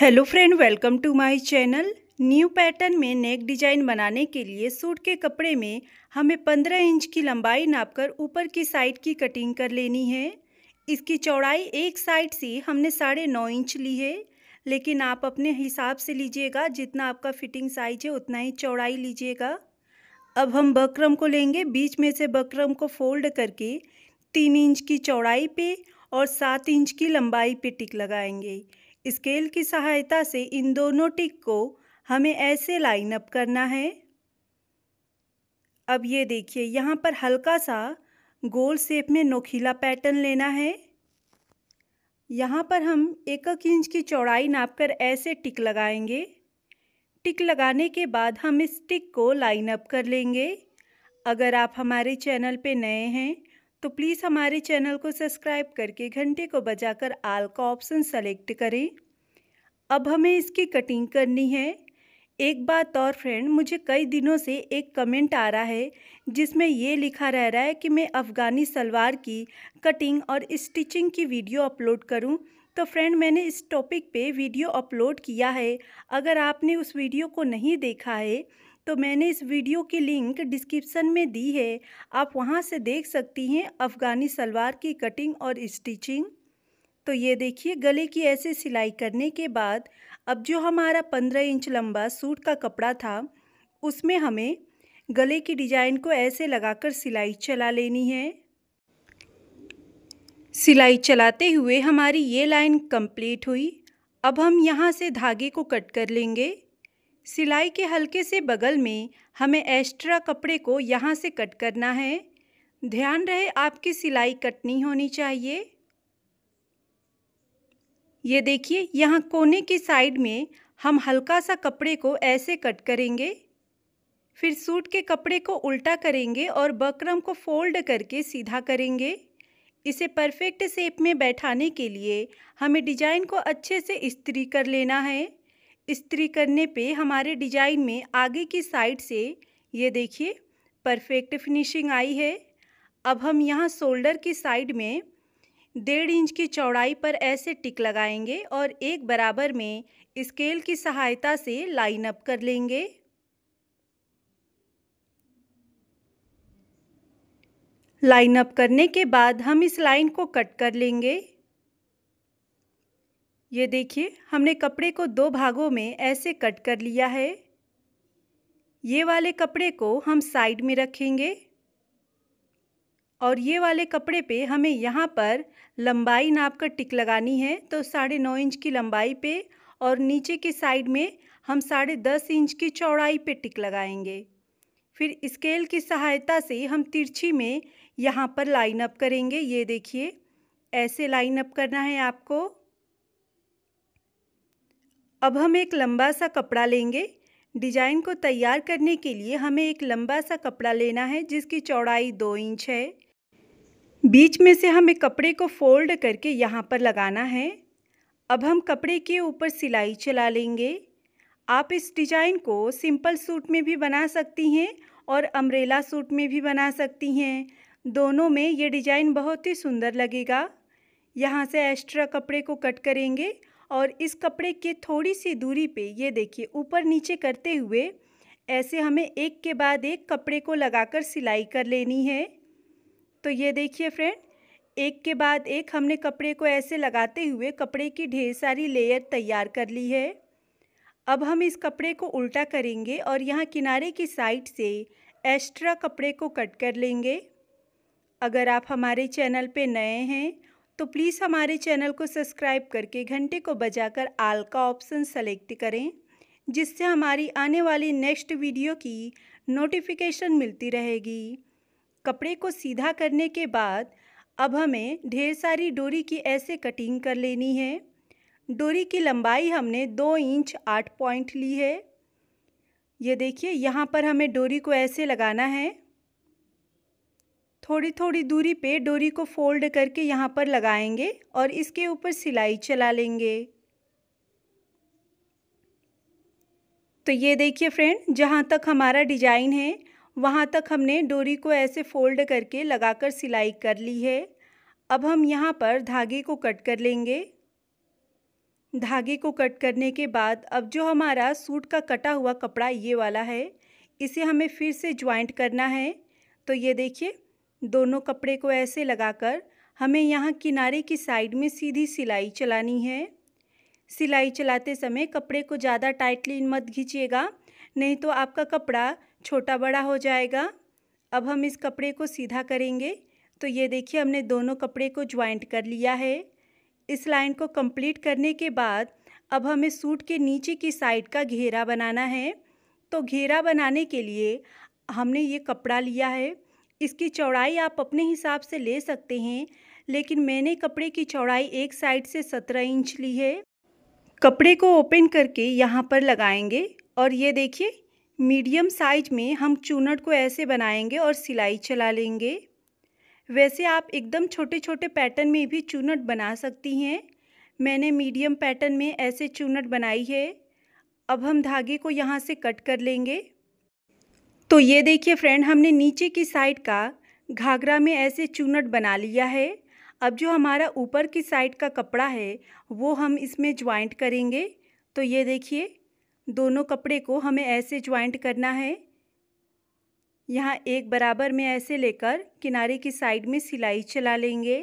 hello friend welcome to my channel new pattern में neck design बनाने के लिए सूट के कपड़े में हमें 15 इंच की लंबाई नापकर ऊपर की साइड की कटिंग कर लेनी है इसकी चौड़ाई एक साइड से हमने साढ़े नौ इंच ली है लेकिन आप अपने हिसाब से लीजिएगा जितना आपका फिटिंग साइज है उतना ही चौड़ाई लीजिएगा अब हम बकरम को लेंगे बीच में से बकरम को फोल्ड करके तीन इंच की चौड़ाई पे और सात इंच की लंबाई पे टिक लगाएंगे स्केल की सहायता से इन दोनों टिक को हमें ऐसे लाइन अप करना है अब ये देखिए यहाँ पर हल्का सा गोल शेप में नोखीला पैटर्न लेना है यहाँ पर हम एक इंच की चौड़ाई नापकर ऐसे टिक लगाएंगे टिक लगाने के बाद हम इस टिक को लाइन अप कर लेंगे अगर आप हमारे चैनल पे नए हैं तो प्लीज़ हमारे चैनल को सब्सक्राइब करके घंटे को बजाकर आल का ऑप्शन सेलेक्ट करें अब हमें इसकी कटिंग करनी है एक बात और फ्रेंड मुझे कई दिनों से एक कमेंट आ रहा है जिसमें ये लिखा रह रहा है कि मैं अफ़गानी सलवार की कटिंग और स्टिचिंग की वीडियो अपलोड करूं तो फ्रेंड मैंने इस टॉपिक पे वीडियो अपलोड किया है अगर आपने उस वीडियो को नहीं देखा है तो मैंने इस वीडियो की लिंक डिस्क्रिप्शन में दी है आप वहाँ से देख सकती हैं अफ़गानी सलवार की कटिंग और स्टिचिंग तो ये देखिए गले की ऐसे सिलाई करने के बाद अब जो हमारा पंद्रह इंच लंबा सूट का कपड़ा था उसमें हमें गले की डिज़ाइन को ऐसे लगाकर सिलाई चला लेनी है सिलाई चलाते हुए हमारी ये लाइन कंप्लीट हुई अब हम यहाँ से धागे को कट कर लेंगे सिलाई के हल्के से बगल में हमें एक्स्ट्रा कपड़े को यहाँ से कट करना है ध्यान रहे आपकी सिलाई कटनी होनी चाहिए ये देखिए यहाँ कोने की साइड में हम हल्का सा कपड़े को ऐसे कट करेंगे फिर सूट के कपड़े को उल्टा करेंगे और बकरम को फोल्ड करके सीधा करेंगे इसे परफेक्ट शेप में बैठाने के लिए हमें डिजाइन को अच्छे से इस्त्री कर लेना है इस्त्री करने पे हमारे डिजाइन में आगे की साइड से ये देखिए परफेक्ट फिनिशिंग आई है अब हम यहाँ शोल्डर की साइड में डेढ़ इंच की चौड़ाई पर ऐसे टिक लगाएंगे और एक बराबर में स्केल की सहायता से लाइन अप कर लेंगे लाइन अप करने के बाद हम इस लाइन को कट कर लेंगे ये देखिए हमने कपड़े को दो भागों में ऐसे कट कर लिया है ये वाले कपड़े को हम साइड में रखेंगे और ये वाले कपड़े पे हमें यहाँ पर लंबाई नाप कर टिक लगानी है तो साढ़े नौ इंच की लंबाई पे और नीचे के साइड में हम साढ़े दस इंच की चौड़ाई पे टिक लगाएंगे फिर स्केल की सहायता से हम तिरछी में यहाँ पर लाइन अप करेंगे ये देखिए ऐसे लाइन अप करना है आपको अब हम एक लंबा सा कपड़ा लेंगे डिजाइन को तैयार करने के लिए हमें एक लंबा सा कपड़ा लेना है जिसकी चौड़ाई दो इंच है बीच में से हमें कपड़े को फोल्ड करके यहाँ पर लगाना है अब हम कपड़े के ऊपर सिलाई चला लेंगे आप इस डिजाइन को सिंपल सूट में भी बना सकती हैं और अम्ब्रेला सूट में भी बना सकती हैं दोनों में ये डिजाइन बहुत ही सुंदर लगेगा यहाँ से एक्स्ट्रा कपड़े को कट करेंगे और इस कपड़े के थोड़ी सी दूरी पे ये देखिए ऊपर नीचे करते हुए ऐसे हमें एक के बाद एक कपड़े को लगाकर सिलाई कर लेनी है तो ये देखिए फ्रेंड एक के बाद एक हमने कपड़े को ऐसे लगाते हुए कपड़े की ढेर सारी लेयर तैयार कर ली है अब हम इस कपड़े को उल्टा करेंगे और यहाँ किनारे की साइड से एक्स्ट्रा कपड़े को कट कर लेंगे अगर आप हमारे चैनल पे नए हैं तो प्लीज़ हमारे चैनल को सब्सक्राइब करके घंटे को बजाकर आल का ऑप्शन सेलेक्ट करें जिससे हमारी आने वाली नेक्स्ट वीडियो की नोटिफिकेशन मिलती रहेगी कपड़े को सीधा करने के बाद अब हमें ढेर सारी डोरी की ऐसे कटिंग कर लेनी है डोरी की लंबाई हमने दो इंच आठ पॉइंट ली है ये देखिए यहाँ पर हमें डोरी को ऐसे लगाना है थोड़ी थोड़ी दूरी पे डोरी को फोल्ड करके यहाँ पर लगाएंगे और इसके ऊपर सिलाई चला लेंगे तो ये देखिए फ्रेंड जहाँ तक हमारा डिजाइन है वहाँ तक हमने डोरी को ऐसे फोल्ड करके लगाकर सिलाई कर ली है अब हम यहाँ पर धागे को कट कर लेंगे धागे को कट करने के बाद अब जो हमारा सूट का कटा हुआ कपड़ा ये वाला है इसे हमें फिर से ज्वाइंट करना है तो ये देखिए दोनों कपड़े को ऐसे लगाकर हमें यहाँ किनारे की साइड में सीधी सिलाई चलानी है सिलाई चलाते समय कपड़े को ज़्यादा टाइटली मत घीचिएगा नहीं तो आपका कपड़ा छोटा बड़ा हो जाएगा अब हम इस कपड़े को सीधा करेंगे तो ये देखिए हमने दोनों कपड़े को ज्वाइंट कर लिया है इस लाइन को कंप्लीट करने के बाद अब हमें सूट के नीचे की साइड का घेरा बनाना है तो घेरा बनाने के लिए हमने ये कपड़ा लिया है इसकी चौड़ाई आप अपने हिसाब से ले सकते हैं लेकिन मैंने कपड़े की चौड़ाई एक साइड से सत्रह इंच ली है कपड़े को ओपन करके यहाँ पर लगाएंगे और ये देखिए मीडियम साइज में हम चूनट को ऐसे बनाएंगे और सिलाई चला लेंगे वैसे आप एकदम छोटे छोटे पैटर्न में भी चूनट बना सकती हैं मैंने मीडियम पैटर्न में ऐसे चूनट बनाई है अब हम धागे को यहाँ से कट कर लेंगे तो ये देखिए फ्रेंड हमने नीचे की साइड का घाघरा में ऐसे चूनट बना लिया है अब जो हमारा ऊपर की साइड का कपड़ा है वो हम इसमें ज्वाइंट करेंगे तो ये देखिए दोनों कपड़े को हमें ऐसे ज्वाइंट करना है यहाँ एक बराबर में ऐसे लेकर किनारे की साइड में सिलाई चला लेंगे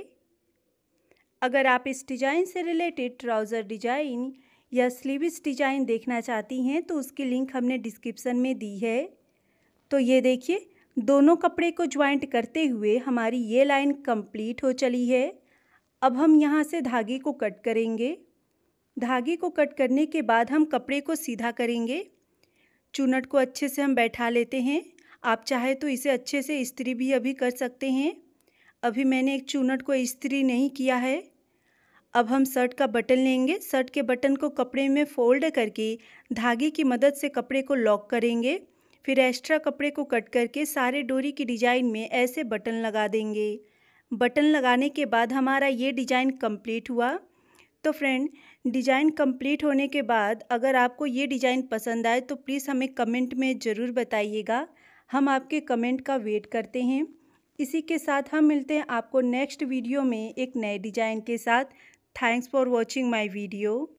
अगर आप इस डिज़ाइन से रिलेटेड ट्राउज़र डिज़ाइन या स्लीविस डिज़ाइन देखना चाहती हैं तो उसकी लिंक हमने डिस्क्रिप्सन में दी है तो ये देखिए दोनों कपड़े को ज्वाइंट करते हुए हमारी ये लाइन कंप्लीट हो चली है अब हम यहाँ से धागे को कट करेंगे धागे को कट करने के बाद हम कपड़े को सीधा करेंगे चूनट को अच्छे से हम बैठा लेते हैं आप चाहे तो इसे अच्छे से इस्त्री भी अभी कर सकते हैं अभी मैंने एक चूनट को इस्त्री नहीं किया है अब हम शर्ट का बटन लेंगे शर्ट के बटन को कपड़े में फोल्ड करके धागे की मदद से कपड़े को लॉक करेंगे फिर एक्स्ट्रा कपड़े को कट करके सारे डोरी की डिज़ाइन में ऐसे बटन लगा देंगे बटन लगाने के बाद हमारा ये डिज़ाइन कंप्लीट हुआ तो फ्रेंड डिज़ाइन कंप्लीट होने के बाद अगर आपको ये डिज़ाइन पसंद आए तो प्लीज़ हमें कमेंट में ज़रूर बताइएगा हम आपके कमेंट का वेट करते हैं इसी के साथ हम मिलते हैं आपको नेक्स्ट वीडियो में एक नए डिज़ाइन के साथ thanks for watching my video